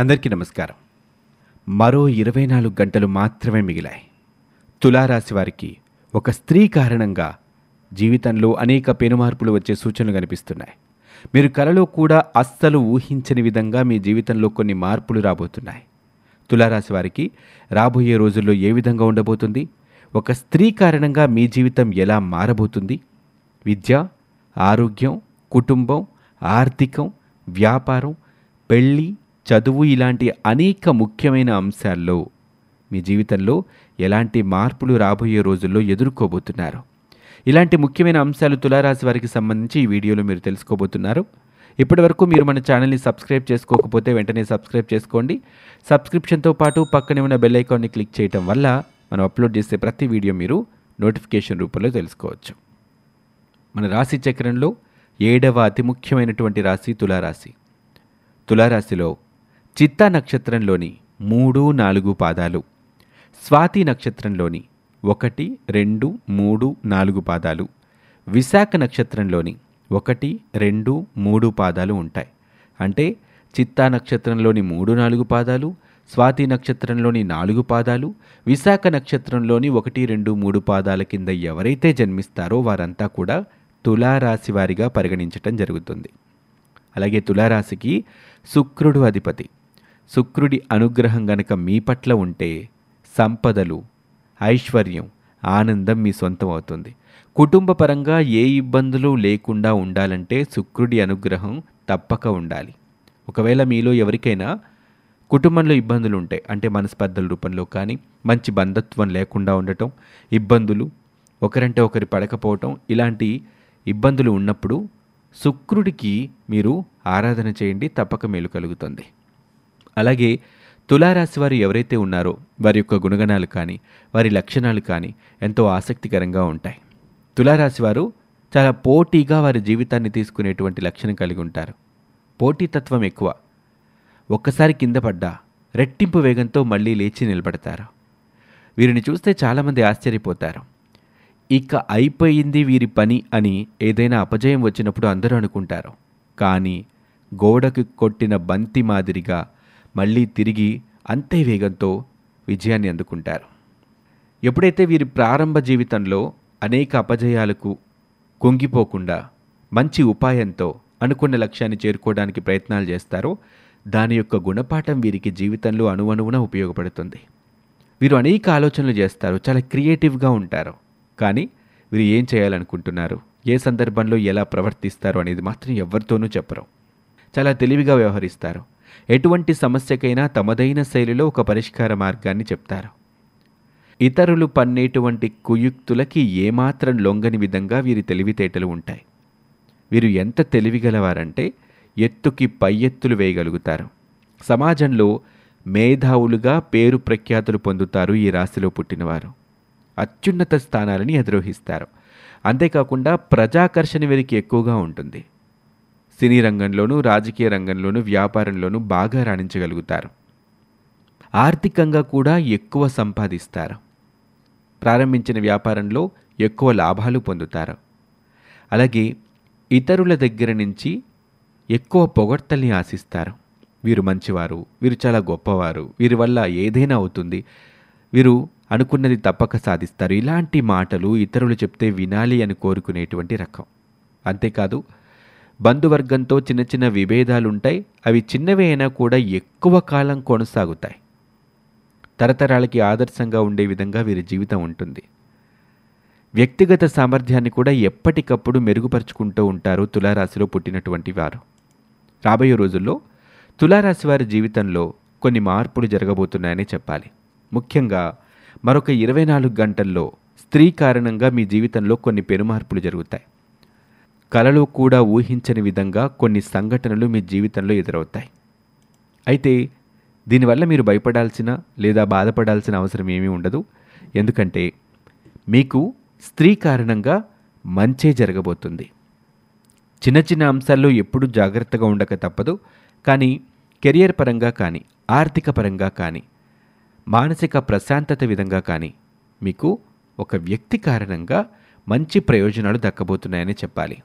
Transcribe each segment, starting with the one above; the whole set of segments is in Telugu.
అందరికీ నమస్కారం మరో ఇరవై నాలుగు గంటలు మాత్రమే మిగిలాయి తులారాశి వారికి ఒక స్త్రీ కారణంగా జీవితంలో అనేక పెనుమార్పులు వచ్చే సూచనలు కనిపిస్తున్నాయి మీరు కలలో కూడా అస్సలు ఊహించని విధంగా మీ జీవితంలో కొన్ని మార్పులు రాబోతున్నాయి తులారాశి వారికి రాబోయే రోజుల్లో ఏ విధంగా ఉండబోతుంది ఒక స్త్రీ కారణంగా మీ జీవితం ఎలా మారబోతుంది విద్య ఆరోగ్యం కుటుంబం ఆర్థికం వ్యాపారం పెళ్ళి చదువు ఇలాంటి అనేక ముఖ్యమైన అంశాల్లో మీ జీవితంలో ఎలాంటి మార్పులు రాబోయే రోజుల్లో ఎదుర్కోబోతున్నారు ఇలాంటి ముఖ్యమైన అంశాలు తులారాశి వారికి సంబంధించి ఈ వీడియోలో మీరు తెలుసుకోబోతున్నారు ఇప్పటివరకు మీరు మన ఛానల్ని సబ్స్క్రైబ్ చేసుకోకపోతే వెంటనే సబ్స్క్రైబ్ చేసుకోండి సబ్స్క్రిప్షన్తో పాటు పక్కనే ఉన్న బెల్ ఐకాన్ని క్లిక్ చేయటం వల్ల మనం అప్లోడ్ చేసే ప్రతి వీడియో మీరు నోటిఫికేషన్ రూపంలో తెలుసుకోవచ్చు మన రాశి చక్రంలో ఏడవ అతి ముఖ్యమైనటువంటి రాశి తులారాశి తులారాశిలో చిత్తా నక్షత్రంలోని మూడు నాలుగు పాదాలు స్వాతి నక్షత్రంలోని ఒకటి రెండు మూడు నాలుగు పాదాలు విశాఖ నక్షత్రంలోని ఒకటి రెండు మూడు పాదాలు ఉంటాయి అంటే చిత్తా నక్షత్రంలోని మూడు నాలుగు పాదాలు స్వాతి నక్షత్రంలోని నాలుగు పాదాలు విశాఖ నక్షత్రంలోని ఒకటి రెండు మూడు పాదాల కింద ఎవరైతే జన్మిస్తారో వారంతా కూడా తులారాశి వారిగా పరిగణించటం జరుగుతుంది అలాగే తులారాశికి శుక్రుడు అధిపతి శుక్రుడి అనుగ్రహం గనక మీ పట్ల ఉంటే సంపదలు ఐశ్వర్యం ఆనందం మీ సొంతం అవుతుంది కుటుంబపరంగా ఏ ఇబ్బందులు లేకుండా ఉండాలంటే శుక్రుడి అనుగ్రహం తప్పక ఉండాలి ఒకవేళ మీలో ఎవరికైనా కుటుంబంలో ఇబ్బందులు ఉంటాయి అంటే మనస్పర్ధల రూపంలో కానీ మంచి బంధత్వం లేకుండా ఉండటం ఇబ్బందులు ఒకరంటే ఒకరి పడకపోవటం ఇలాంటి ఇబ్బందులు ఉన్నప్పుడు శుక్రుడికి మీరు ఆరాధన చేయండి తప్పక మేలు కలుగుతుంది అలాగే తులారాశి వారు ఎవరైతే ఉన్నారో వారి యొక్క గుణగణాలు కానీ వారి లక్షణాలు కానీ ఎంతో ఆసక్తికరంగా ఉంటాయి తులారాశి వారు చాలా పోటీగా వారి జీవితాన్ని తీసుకునేటువంటి లక్షణం కలిగి ఉంటారు పోటీతత్వం ఎక్కువ ఒక్కసారి కింద పడ్డా రెట్టింపు వేగంతో మళ్ళీ లేచి నిలబడతారు వీరిని చూస్తే చాలామంది ఆశ్చర్యపోతారు ఇక అయిపోయింది వీరి పని అని ఏదైనా అపజయం వచ్చినప్పుడు అందరూ అనుకుంటారు కానీ గోడకు కొట్టిన బంతి మాదిరిగా మళ్ళీ తిరిగి అంతే వేగంతో విజయాన్ని అందుకుంటారు ఎప్పుడైతే వీరి ప్రారంభ జీవితంలో అనేక అపజయాలకు కుంగిపోకుండా మంచి ఉపాయంతో అనుకున్న లక్ష్యాన్ని చేరుకోవడానికి ప్రయత్నాలు చేస్తారో దాని యొక్క గుణపాఠం వీరికి జీవితంలో అణువణువున ఉపయోగపడుతుంది వీరు అనేక ఆలోచనలు చేస్తారు చాలా క్రియేటివ్గా ఉంటారు కానీ వీరు ఏం చేయాలనుకుంటున్నారు ఏ సందర్భంలో ఎలా ప్రవర్తిస్తారు అనేది మాత్రం ఎవరితోనూ చెప్పరు చాలా తెలివిగా వ్యవహరిస్తారు ఎటువంటి సమస్యకైనా తమదైన శైలిలో ఒక పరిష్కార మార్గాన్ని చెప్తారు ఇతరులు పన్నేటువంటి కుయుక్తులకి ఏమాత్రం లొంగని విధంగా వీరి తెలివితేటలు ఉంటాయి వీరు ఎంత తెలివిగలవారంటే ఎత్తుకి పై ఎత్తులు వేయగలుగుతారు సమాజంలో మేధావులుగా పేరు ప్రఖ్యాతులు పొందుతారు ఈ రాశిలో పుట్టినవారు అత్యున్నత స్థానాలని అధిరోహిస్తారు అంతేకాకుండా ప్రజాకర్షణ వీరికి ఎక్కువగా ఉంటుంది సినీ రంగంలోనూ రాజకీయ రంగంలోనూ వ్యాపారంలోనూ బాగా రాణించగలుగుతారు ఆర్థికంగా కూడా ఎక్కువ సంపాదిస్తారు ప్రారంభించిన వ్యాపారంలో ఎక్కువ లాభాలు పొందుతారు అలాగే ఇతరుల దగ్గర నుంచి ఎక్కువ పొగడ్తల్ని ఆశిస్తారు వీరు మంచివారు వీరు చాలా గొప్పవారు వీరి వల్ల ఏదైనా అవుతుంది వీరు అనుకున్నది తప్పక సాధిస్తారు ఇలాంటి మాటలు ఇతరులు చెప్తే వినాలి అని కోరుకునేటువంటి రకం అంతేకాదు బంధువర్గంతో చిన్న చిన్న విభేదాలుంటాయి అవి చిన్నవి అయినా కూడా ఎక్కువ కాలం కొనసాగుతాయి తరతరాలకి ఆదర్శంగా ఉండే విధంగా వీరి జీవితం ఉంటుంది వ్యక్తిగత సామర్థ్యాన్ని కూడా ఎప్పటికప్పుడు మెరుగుపరుచుకుంటూ ఉంటారు తులారాశిలో పుట్టినటువంటి వారు రాబోయే రోజుల్లో తులారాశి వారి జీవితంలో కొన్ని మార్పులు జరగబోతున్నాయని చెప్పాలి ముఖ్యంగా మరొక ఇరవై నాలుగు గంటల్లో స్త్రీ కారణంగా మీ జీవితంలో కొన్ని పెనుమార్పులు జరుగుతాయి కలలు కూడా ఊహించని విధంగా కొన్ని సంఘటనలు మీ జీవితంలో ఎదురవుతాయి అయితే దీనివల్ల మీరు భయపడాల్సిన లేదా బాధపడాల్సిన అవసరం ఏమీ ఉండదు ఎందుకంటే మీకు స్త్రీ కారణంగా మంచే జరగబోతుంది చిన్న చిన్న అంశాల్లో ఎప్పుడూ జాగ్రత్తగా ఉండక తప్పదు కానీ కెరియర్ పరంగా కానీ ఆర్థిక పరంగా కానీ మానసిక ప్రశాంతత విధంగా కానీ మీకు ఒక వ్యక్తి కారణంగా మంచి ప్రయోజనాలు దక్కబోతున్నాయని చెప్పాలి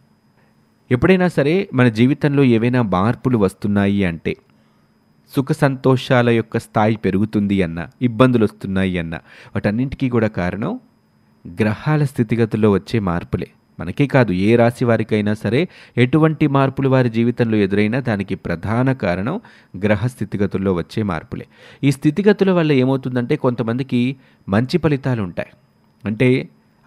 ఎప్పుడైనా సరే మన జీవితంలో ఏవైనా మార్పులు వస్తున్నాయి అంటే సుఖ సంతోషాల యొక్క స్థాయి పెరుగుతుంది అన్న ఇబ్బందులు వస్తున్నాయి అన్న వాటన్నింటికీ కూడా కారణం గ్రహాల స్థితిగతుల్లో వచ్చే మార్పులే మనకే కాదు ఏ రాశి వారికైనా సరే ఎటువంటి మార్పులు వారి జీవితంలో ఎదురైనా దానికి ప్రధాన కారణం గ్రహ స్థితిగతుల్లో వచ్చే మార్పులే ఈ స్థితిగతుల వల్ల ఏమవుతుందంటే కొంతమందికి మంచి ఫలితాలు ఉంటాయి అంటే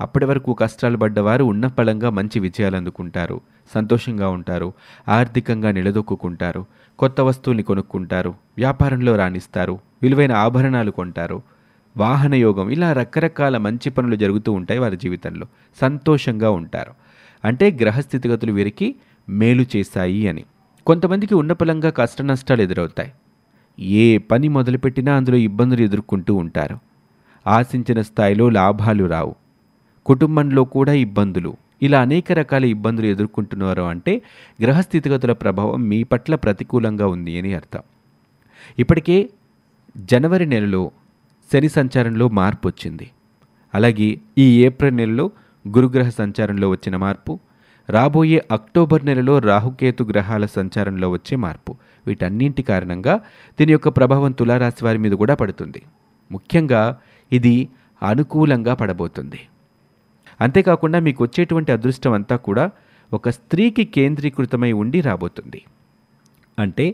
అప్పటి వరకు కష్టాలు పడ్డవారు ఉన్న ఫలంగా మంచి విజయాలు అందుకుంటారు సంతోషంగా ఉంటారు ఆర్థికంగా నిలదొక్కుంటారు కొత్త వస్తువుల్ని కొనుక్కుంటారు వ్యాపారంలో రాణిస్తారు విలువైన ఆభరణాలు కొంటారు వాహన యోగం ఇలా రకరకాల మంచి పనులు జరుగుతూ ఉంటాయి వారి జీవితంలో సంతోషంగా ఉంటారు అంటే గ్రహస్థితిగతులు వీరికి మేలు చేశాయి అని కొంతమందికి ఉన్న ఫలంగా కష్ట నష్టాలు ఎదురవుతాయి ఏ పని మొదలుపెట్టినా అందులో ఇబ్బందులు ఎదుర్కొంటూ ఉంటారు ఆశించిన స్థాయిలో లాభాలు రావు కుటుంబంలో కూడా ఇబ్బందులు ఇలా అనేక రకాల ఇబ్బందులు ఎదుర్కొంటున్నారు అంటే గ్రహస్థితిగతుల ప్రభావం మీ పట్ల ప్రతికూలంగా ఉంది అని అర్థం ఇప్పటికే జనవరి నెలలో శని సంచారంలో మార్పు వచ్చింది అలాగే ఈ ఏప్రిల్ నెలలో గురుగ్రహ సంచారంలో వచ్చిన మార్పు రాబోయే అక్టోబర్ నెలలో రాహుకేతు గ్రహాల సంచారంలో వచ్చే మార్పు వీటన్నింటి కారణంగా దీని యొక్క ప్రభావం తులారాశి వారి మీద కూడా పడుతుంది ముఖ్యంగా ఇది అనుకూలంగా పడబోతుంది అంతేకాకుండా మీకు వచ్చేటువంటి అదృష్టం అంతా కూడా ఒక స్త్రీకి కేంద్రీకృతమై ఉండి రాబోతుంది అంటే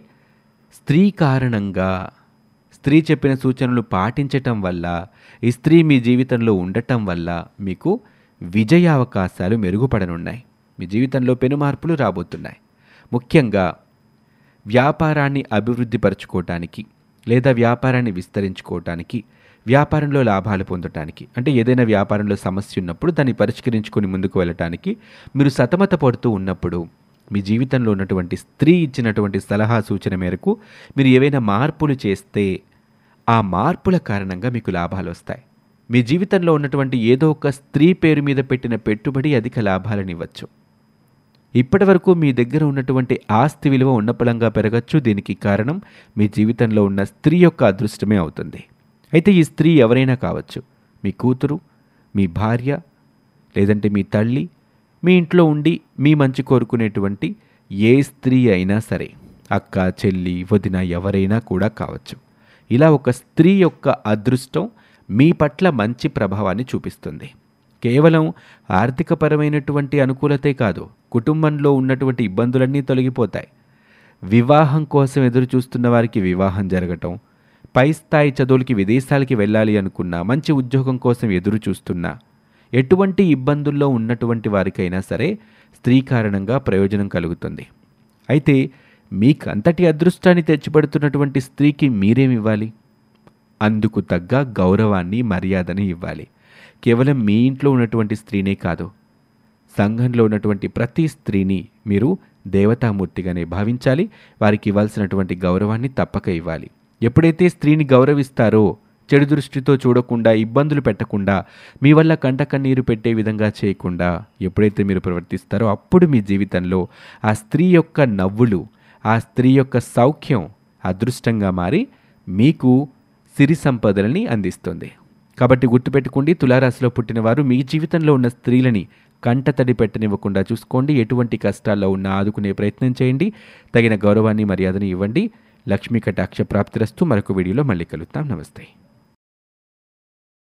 స్త్రీ కారణంగా స్త్రీ చెప్పిన సూచనలు పాటించటం వల్ల ఈ స్త్రీ మీ జీవితంలో ఉండటం వల్ల మీకు విజయావకాశాలు మెరుగుపడనున్నాయి మీ జీవితంలో పెను మార్పులు రాబోతున్నాయి ముఖ్యంగా వ్యాపారాన్ని అభివృద్ధిపరచుకోవటానికి లేదా వ్యాపారాన్ని విస్తరించుకోవటానికి వ్యాపారంలో లాభాలు పొందటానికి అంటే ఏదైనా వ్యాపారంలో సమస్య ఉన్నప్పుడు దాన్ని పరిష్కరించుకొని ముందుకు వెళ్ళటానికి మీరు సతమత పడుతూ ఉన్నప్పుడు మీ జీవితంలో ఉన్నటువంటి స్త్రీ ఇచ్చినటువంటి సలహా సూచన మేరకు మీరు ఏవైనా మార్పులు చేస్తే ఆ మార్పుల కారణంగా మీకు లాభాలు వస్తాయి మీ జీవితంలో ఉన్నటువంటి ఏదో ఒక స్త్రీ పేరు మీద పెట్టిన పెట్టుబడి అధిక లాభాలనివ్వచ్చు ఇప్పటి వరకు మీ దగ్గర ఉన్నటువంటి ఆస్తి విలువ ఉన్నపళంగా పెరగచ్చు దీనికి కారణం మీ జీవితంలో ఉన్న స్త్రీ యొక్క అదృష్టమే అవుతుంది అయితే ఈ స్త్రీ ఎవరైనా కావచ్చు మీ కూతురు మీ భార్య లేదంటే మీ తల్లి మీ ఇంట్లో ఉండి మీ మంచి కోరుకునేటువంటి ఏ స్త్రీ అయినా సరే అక్క చెల్లి వదిన ఎవరైనా కూడా కావచ్చు ఇలా ఒక స్త్రీ యొక్క అదృష్టం మీ పట్ల మంచి ప్రభావాన్ని చూపిస్తుంది కేవలం ఆర్థికపరమైనటువంటి అనుకూలతే కాదు కుటుంబంలో ఉన్నటువంటి ఇబ్బందులన్నీ తొలగిపోతాయి వివాహం కోసం ఎదురు చూస్తున్న వారికి వివాహం జరగటం పై స్థాయి చదువులకి విదేశాలకి వెళ్ళాలి అనుకున్నా మంచి ఉద్యోగం కోసం ఎదురు చూస్తున్నా ఎటువంటి ఇబ్బందుల్లో ఉన్నటువంటి వారికైనా సరే స్త్రీ కారణంగా ప్రయోజనం కలుగుతుంది అయితే మీకు అంతటి అదృష్టాన్ని తెచ్చిపెడుతున్నటువంటి స్త్రీకి మీరేమివ్వాలి అందుకు తగ్గ గౌరవాన్ని మర్యాదని ఇవ్వాలి కేవలం మీ ఇంట్లో ఉన్నటువంటి స్త్రీనే కాదు సంఘంలో ఉన్నటువంటి ప్రతి స్త్రీని మీరు దేవతామూర్తిగానే భావించాలి వారికి ఇవ్వాల్సినటువంటి గౌరవాన్ని తప్పక ఇవ్వాలి ఎప్పుడైతే స్త్రీని గౌరవిస్తారో చెడు దృష్టితో చూడకుండా ఇబ్బందులు పెట్టకుండా మీ వల్ల కంట కన్నీరు పెట్టే విధంగా చేయకుండా ఎప్పుడైతే మీరు ప్రవర్తిస్తారో అప్పుడు మీ జీవితంలో ఆ స్త్రీ యొక్క నవ్వులు ఆ స్త్రీ యొక్క సౌఖ్యం అదృష్టంగా మారి మీకు సిరి సంపదలని అందిస్తుంది కాబట్టి గుర్తుపెట్టుకోండి తులారాశిలో పుట్టినవారు మీ జీవితంలో ఉన్న స్త్రీలని కంట తడి పెట్టనివ్వకుండా చూసుకోండి ఎటువంటి కష్టాల్లో ఉన్న ఆదుకునే ప్రయత్నం చేయండి తగిన గౌరవాన్ని మర్యాదని ఇవ్వండి లక్ష్మీ కటాక్ష ప్రాప్తిరస్తు మరొక వీడియోలో మళ్ళీ కలుద్దాం నమస్తే